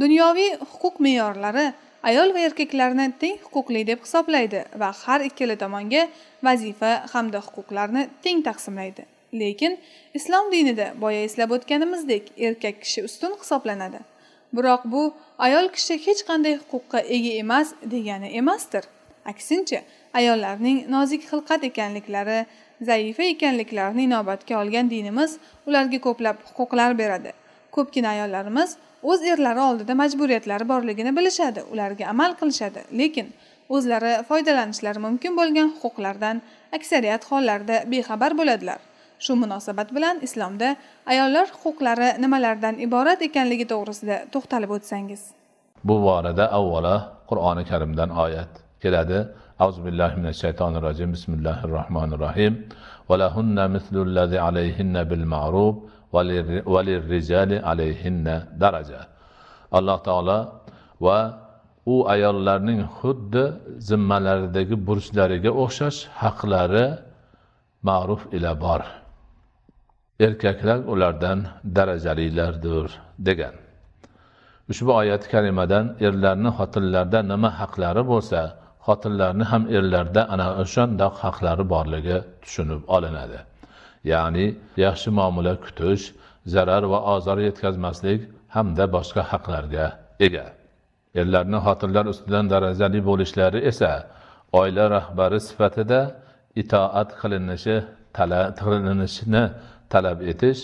dunyoviy huquq me'yorlari ayol va erkaklarni teng huquqli deb hisoblaydi va har ikkala tomonga vazifa hamda huquqlarni teng taqsimlaydi lekin islom dinida boya eslab o'tganimizdek erkak kishi ustun hisoblanadi biroq bu ayol kishi hech qanday huquqqa ega emas degani emasdir aksincha ayollarning nozik xilqat ekanliklari zaifa ekanliklarini inobatga olgan dinimiz ularga ko'plab huquqlar beradi ko'pgina ayollarimiz o'z erlari oldida majburiyatlari borligini bilishadi ularga amal qilishadi lekin o'zlari foydalanishlari mumkin bo'lgan huquqlardan aksariyat hollarda bexabar bo'ladilar shu munosabat bilan islomda ayollar huquqlari nimalardan iborat ekanligi to'g'risida to'xtalib o'tsangiz bu borada avvalo qur'oni karimdan oyat keladi avzu billahi minash shaytonir rojim bismillahi rohmanir rohim daraja alloh taolo va u ayollarning xuddi zimmalaridagi burchlariga o'xshash haqlari ma'ruf ila bor erkaklar ulardan darajalilardir degan ushbu oyati kalimadan erlarni xotinlarda nima haqlari bo'lsa xotinlarni ham erlarda ana o'shandoq haqlari borligi tushunib olinadi ya'ni yaxshi muomala kutish zarar va ozor yetkazmaslik hamda boshqa haqlarga ega erlarni xotinlar ustidan darajali bo'lishlari esa oila rahbari sifatida itoat qilinishi talab qilinishini talab etish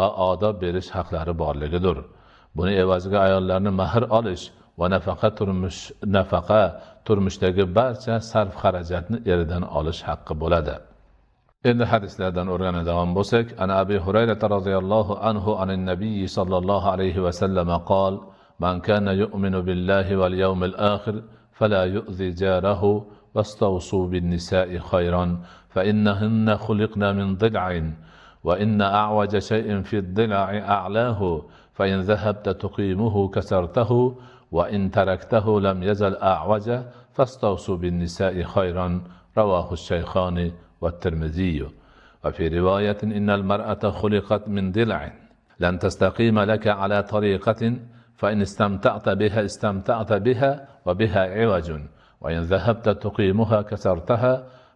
va odob berish haqlari borligidir buni evaziga ayollarni mahr olish va nafaqa turmush nafaqa turmushdagi barcha sarf xarajatni eridan olish haqqi bo'ladi إن حديثlerden öğrene devam bulsak, Ana Abi Hureyre radıyallahu anhu anin Nebi sallallahu aleyhi ve selleme قال: "Men kana yu'minu billahi vel yevmil ahir fela yu'zi jarahu واستوصوا بالنساء خيرا فإنهن خلقن من ضلع وإن أعوج شيء في الضلع أعلاه فإن ذهبت تقيمه كسرته وإن تركته لم يزل أعوج فاستوصوا بالنساء خيرا رواه الشيخان والترمذي وفي رواية إن المرأة خلقت من ضلع لن تستقيم لك على طريقة فإن استمتعت بها استمتعت بها وبها عوج وإن ذهبت تقيمها كسرتها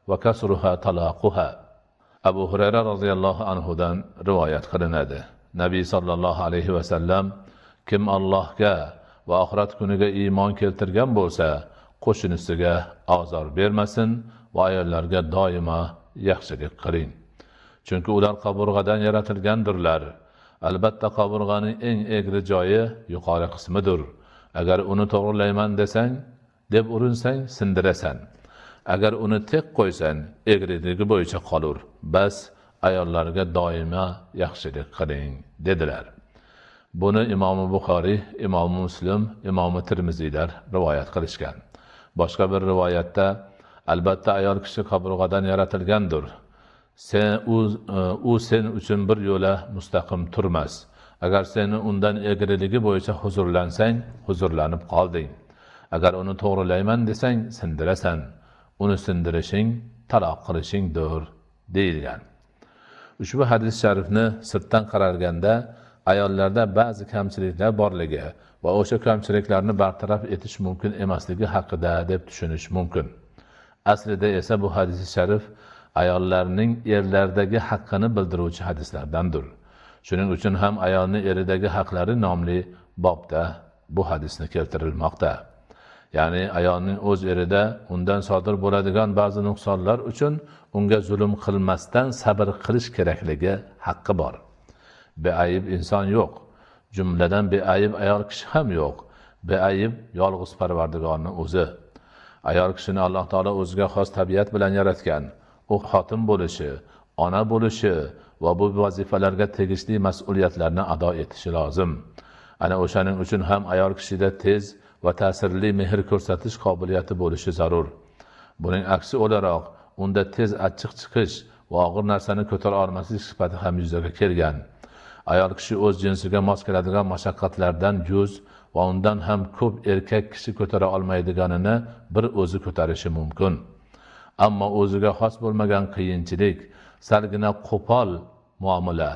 وكسرها طلاقها abu xurayra roziyallohu anhudan rivoyat qilinadi nabiy sollallohu alayhi vasallam kim allohga va oxirat kuniga iymon keltirgan bo'lsa qo'shnisiga ozor bermasin va ayollarga doimo yaxshilik qiling chunki ular qaburg'adan yaratilgandirlar albatta qaburg'aning eng egri joyi yuqori qismidir agar uni to'g'irlayman desang deb urinsang sindirasan agar uni tek qo'ysang egriligi bo'yicha qolur bas ayollarga doimo yaxshilik qiling dedilar buni imomi buxoriy imomi muslim imomi termiziylar rivoyat qilishgan boshqa bir rivoyatda albatta ayol kishi qabrug'adan yaratilgandir sen u e, u sen uchun bir yo'la mustaqim turmas agar seni undan egriligi bo'yicha huzurlansang huzurlanib qolding agar uni to'g'rilayman desang sindirasan uni sindirishing taloq qilishingdir deyilgan ushbu hadis sharifni sirtdan qaralganda ayollarda ba'zi kamchiliklar borligi va o'sha kamchiliklarni bartaraf etish mumkin emasligi haqida deb tushunish mumkin aslida esa bu hadisi sharif ayollarning erlardagi haqqini bildiruvchi hadislardandir shuning uchun ham ayolni eridagi haqlari nomli bobda bu hadisni keltirilmoqda ya'ni ayolning o'z erida undan sodir bo'ladigan ba'zi nuqsonlar uchun unga zulm qilmasdan sabr qilish kerakligi haqqi bor beayib inson yo'q jumladan beayib ayol kishi ham yo'q beayib yolg'iz parvardigorni o'zi ayol kishini alloh taolo o'ziga xos tabiat bilan yaratgan u xotin bo'lishi ona bo'lishi va bu vazifalarga tegishli mas'uliyatlarni ado etishi lozim ana o'shaning uchun ham ayol kishida tez va ta'sirli mehr ko'rsatish qobiliyati bo'lishi zarur buning aksi o'laroq unda tez achchiq chiqish va og'ir narsani ko'tara olmaslik sifati ham yuzaga kelgan ayol kishi o'z jinsiga mos keladigan mashaqqatlardan yuz va undan ham ko'p erkak kishi ko'tara olmaydiganini bir o'zi ko'tarishi mumkin ammo o'ziga xos bo'lmagan qiyinchilik salgina qo'pol muomala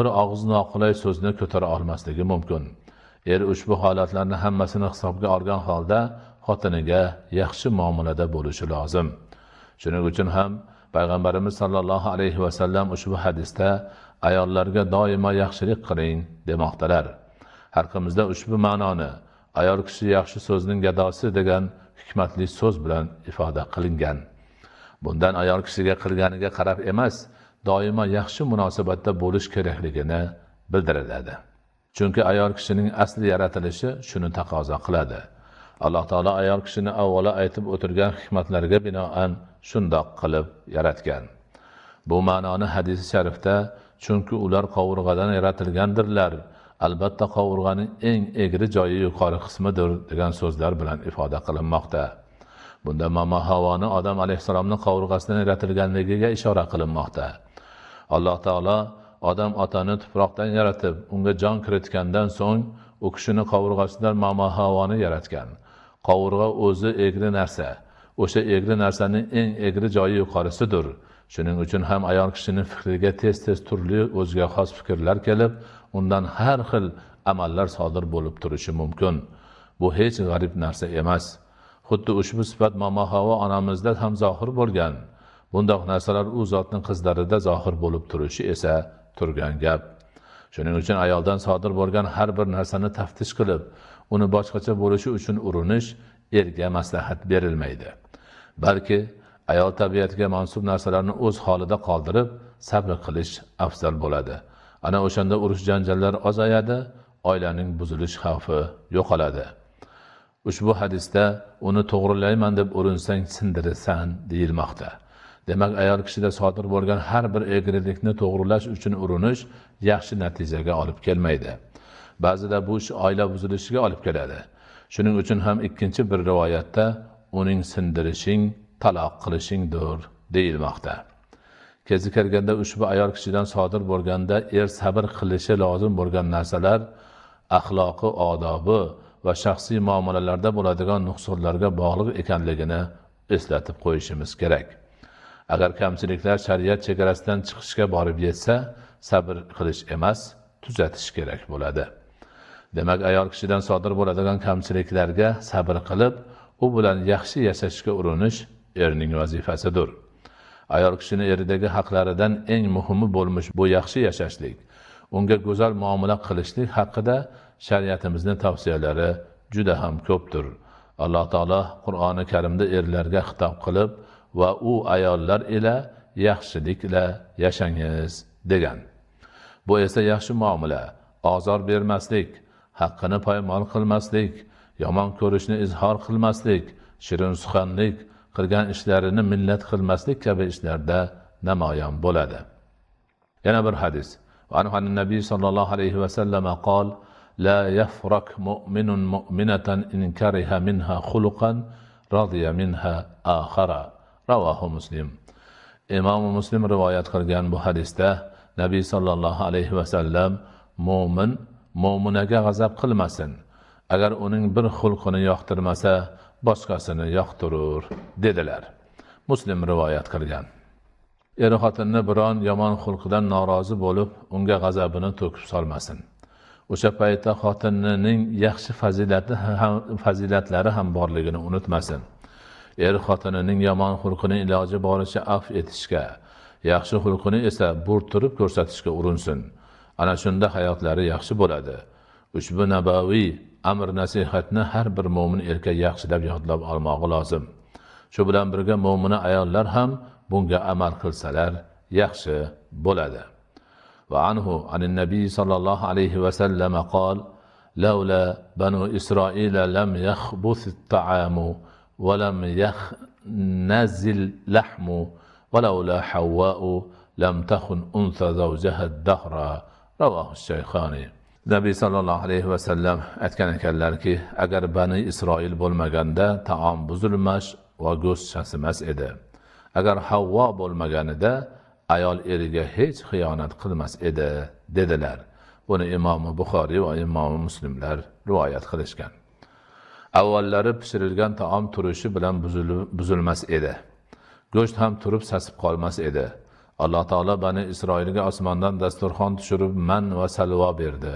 bir og'iz noqulay so'zni ko'tara olmasligi mumkin er ushbu holatlarni hammasini hisobga olgan holda xotiniga yaxshi muomalada bo'lishi lozim shuning uchun ham payg'ambarimiz sollallohu alayhi vasallam ushbu hadisda ayollarga doimo yaxshilik qiling demoqdalar xalqimizda ushbu ma'noni ayol kishi yaxshi so'zning gadosi degan hikmatli so'z bilan ifoda qilingan bundan ayol kishiga qilganiga qarab emas doimo yaxshi munosabatda bo'lish kerakligini bildiriladi chunki ayol kishining asli yaratilishi shuni taqozo qiladi alloh taolo ayol kishini avvalo aytib o'tirgan hikmatlarga binoan shundoq qilib yaratgan bu ma'noni hadisi sharifda chunki ular qovurg'adan yaratilgandirlar albatta qovurg'aning eng egri joyi yuqori qismidir degan so'zlar bilan ifoda qilinmoqda bunda momo havoni odam alayhissalomni qovurg'asidan yaratilganligiga ishora qilinmoqda alloh taolo odam otani tuproqdan yaratib unga jon kiritgandan so'ng u kishini qovurg'asidan momo havoni yaratgan qovurg'a o'zi egri narsa o'sha egri narsaning eng egri joyi yuqorisidir shuning uchun ham ayol kishining fikriga tez tez turli o'ziga xos fikrlar kelib undan har xil amallar sodir bo'lib turishi mumkin bu hech g'arib narsa emas xuddi ushbu sifat momo havo onamizda ham zohir bo'lgan bundoq narsalar u zotning qizlarida zohir bo'lib turishi esa turgan gap shuning uchun ayoldan sodir bo'lgan har bir narsani taftish qilib uni boshqacha bo'lishi uchun urinish erga maslahat berilmaydi balki ayol tabiatiga mansub narsalarni o'z holida qoldirib sabr qilish afzal bo'ladi ana o'shanda urush janjallar ozayadi oilaning buzilish xavfi yo'qoladi ushbu hadisda uni to'g'rilayman deb urinsang sindirasan deyilmoqda demak ayol kishida sodir bo'lgan har bir egrilikni to'g'rilash uchun urinish yaxshi natijaga olib kelmaydi ba'zida bu ish oila buzilishiga olib keladi shuning uchun ham ikkinchi bir rivoyatda uning sindirishing taloq qilishingdir deyilmoqda kezi kirganda ushbu ayol kishidan sodir bo'lganda er sabr qilishi lozim bo'lgan narsalar axloqi odobi va shaxsiy muomalalarda bo'ladigan nuqsonlarga bog'liq ekanligini eslatib qo'yishimiz kerak agar kamchiliklar shariat chegarasidan chiqishga borib yetsa sabr qilish emas tuzatish kerak bo'ladi demak ayol kishidan sodir bo'ladigan kamchiliklarga sabr qilib u bilan yaxshi yashashga urinish erning vazifasidir ayol kishini eridagi haqlaridan eng muhimi bo'lmish bu yaxshi yashashlik unga go'zal muomala qilishlik haqida shariatimizni tavsiyalari juda ham ko'pdir alloh taolo qur'oni karimda erlarga xitob qilib va u ayollar ila yaxshilikla yashangiz degan bu esa yaxshi muomala ozor bermaslik haqqini poymol qilmaslik yomon ko'rishni izhor qilmaslik shirin suxanlik qilgan ishlarini millat qilmaslik kabi ishlarda namoyon bo'ladi yana bir hadis nabiy sollallohu alayhi vasallam qol la yafrak mu'minun mu'minatan in kariha minha xuluqan radiya minha axara ravohu muslim imom muslim rivoyat qilgan bu hadisda nabiy sollallohu alayhi vasallam mo'min mo'minaga g'azab qilmasin agar uning bir xulqini yoqtirmasa boshqasini yoqtirur dedilar muslim rivoyat qilgan er xotinni biron yomon xulqidan norozi bo'lib unga g'azabini to'kib solmasin o'sha paytda xotinining yaxshi fazilati ham fazilatlari ham borligini unutmasin er xotinining yomon xulqini iloji boricha afv etishga yaxshi xulqini esa burtirib ko'rsatishga urinsin ana shunda hayotlari yaxshi bo'ladi ushbu nabaviy amr nasihatni har bir mo'min erkak yaxshilab yodlab olmog'i lozim shu bilan birga mo'mina ayollar ham bunga amal qilsalar yaxshi bo'ladi وعنه عن النبي صلى الله عليه وسلم قال لولا بنو إسرائيل لم يخبث الطعام ولم ينزل لحم ولولا حواء لم تخن أنثى زوجها الدهر رواه الشيخان nabiy sollallohu alayhi vasallam aytgan ekanlarki agar bani isroil bo'lmaganda taom buzilmas va go'sht chasimas edi agar havvo bo'lmaganida ayol eriga hech xiyonat qilmas edi dedilar buni imomi buxoriy va imomi muslimlar rivoyat qilishgan avvallari pishirilgan taom turishi bilan buzilmas edi go'sht ham turib sasib qolmas edi alloh taolo bani isroilga osmondan dasturxon tushirib man va salvo berdi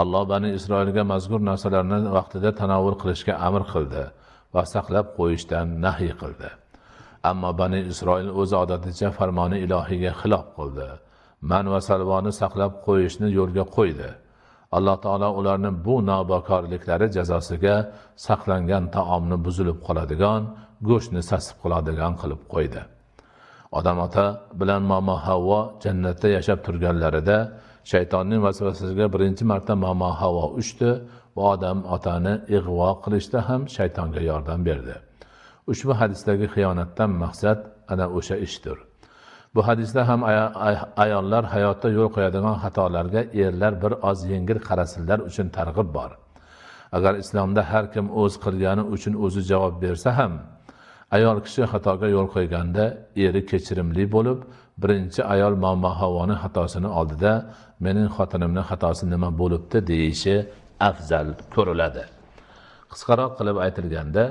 alloh bani isroilga mazkur narsalarni vaqtida tanovul qilishga amr qildi va saqlab qo'yishdan nahiy qildi ammo bani isroil o'z odaticha farmoni ilohiyga xilof qildi man va salvoni saqlab qo'yishni yo'lga qo'ydi alloh taolo ularni bu nobokorliklari jazosiga saqlangan taomni buzilib qoladigan go'shtni sasib qoladigan qilib qo'ydi odam ota bilan momo havvo jannatda yashab turganlarida shaytonning vasvasasiga birinchi marta momo havo uchdi va odam otani ig'vo qilishda ham shaytonga yordam berdi ushbu hadisdagi xiyonatdan maqsad ana o'sha ishdir bu hadisda ham ayollar hayotda yo'l qo'yadigan xatolarga erlar bir oz yengil qarasinlar uchun targ'ib bor agar islomda har kim o'z qilgani uchun o'zi javob bersa ham ayol kishi xatoga yo'l qo'yganda eri kechirimli bo'lib birinchi ayol momo havoni xatosini oldida mening xotinimni xatosi nima bo'libdi deyishi afzal ko'riladi qisqaroq qilib aytilganda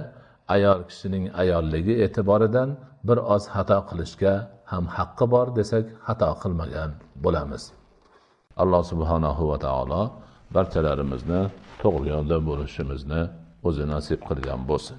ayol kishining ayolligi e'tiboridan bir oz xato qilishga ham haqqi bor desak xato qilmagan bo'lamiz alloh subhanahu va taolo barchalarimizni to'g'ri yo'lda bo'lishimizni o'zi nasib qilgan bo'lsin